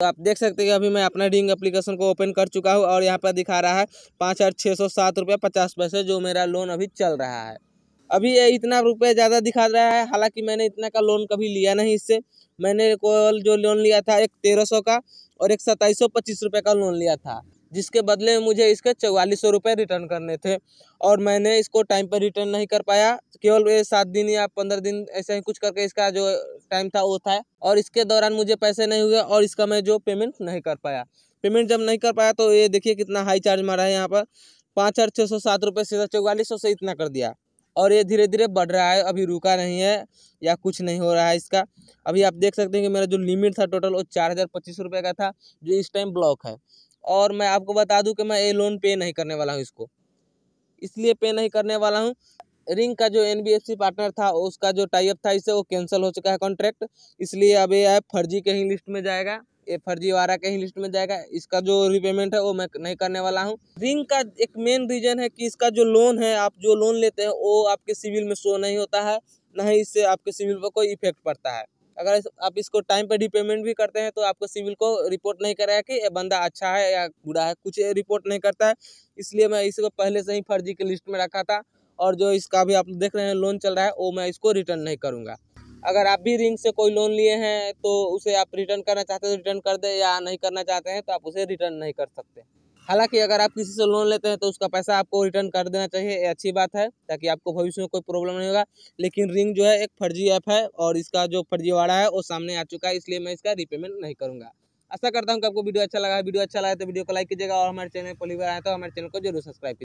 तो आप देख सकते हैं कि अभी मैं अपना रिंग एप्लीकेशन को ओपन कर चुका हूँ और यहाँ पर दिखा रहा है पाँच हज़ार छः सौ सात रुपये पचास पैसे जो मेरा लोन अभी चल रहा है अभी ये इतना रुपये ज़्यादा दिखा रहा है हालांकि मैंने इतना का लोन कभी लिया नहीं इससे मैंने को जो लोन लिया था एक तेरह सौ का और एक सत्ताईस सौ पच्चीस रुपये का लोन लिया था जिसके बदले में मुझे इसके चौवालीस सौ रुपये रिटर्न करने थे और मैंने इसको टाइम पर रिटर्न नहीं कर पाया केवल ये सात दिन या पंद्रह दिन ऐसे ही कुछ करके इसका जो टाइम था वो था और इसके दौरान मुझे पैसे नहीं हुए और इसका मैं जो पेमेंट नहीं कर पाया पेमेंट जब नहीं कर पाया तो ये देखिए कितना हाई चार्ज मारा है यहाँ पर पाँच हज़ार छः सौ सात रुपये सीधा चौवालीस सौ से इतना कर दिया और ये धीरे धीरे बढ़ रहा है अभी रुका नहीं है या कुछ नहीं हो रहा है इसका अभी आप देख सकते हैं कि मेरा जो लिमिट था टोटल वो चार हज़ार पच्चीस रुपये का था जो इस टाइम ब्लॉक है और मैं आपको बता दूं कि मैं ये लोन पे नहीं करने वाला हूँ इसको इसलिए पे नहीं करने वाला हूँ रिंग का जो एन पार्टनर था उसका जो टाइप था इससे वो कैंसिल हो चुका है कॉन्ट्रैक्ट इसलिए अब ये ऐप फर्जी के ही लिस्ट में जाएगा ये फर्जी वारा के ही लिस्ट में जाएगा इसका जो रिपेमेंट है वो मैं नहीं करने वाला हूँ रिंग का एक मेन रीजन है कि इसका जो लोन है आप जो लोन लेते हैं वो आपके सिविल में शो नहीं होता है ना ही इससे आपके सिविल पर कोई इफेक्ट पड़ता है अगर आप इसको टाइम पर रिपेमेंट भी करते हैं तो आपको सिविल को रिपोर्ट नहीं कराया कि ये बंदा अच्छा है या बुरा है कुछ रिपोर्ट नहीं करता है इसलिए मैं इसको पहले से ही फर्जी की लिस्ट में रखा था और जो इसका भी आप देख रहे हैं लोन चल रहा है वो मैं इसको रिटर्न नहीं करूँगा अगर आप भी रिंग से कोई लोन लिए हैं तो उसे आप रिटर्न करना चाहते हैं तो रिटर्न कर दे या नहीं करना चाहते हैं तो आप उसे रिटर्न नहीं कर सकते हालांकि अगर आप किसी से लोन लेते हैं तो उसका पैसा आपको रिटर्न कर देना चाहिए ये अच्छी बात है ताकि आपको भविष्य में कोई प्रॉब्लम नहीं होगा लेकिन रिंग जो है एक फर्जी ऐप है और इसका जो फर्जीवाड़ा है वो सामने आ चुका है इसलिए मैं इसका रिपेमेंट नहीं करूँगा आशा करता हूँ कि आपको वीडियो अच्छा लगा है वीडियो अच्छा लगा तो वीडियो को लाइक कीजिएगा और हमारे चैनल पर लिवर आए तो हमारे चैनल को जरूर सब्सक्राइब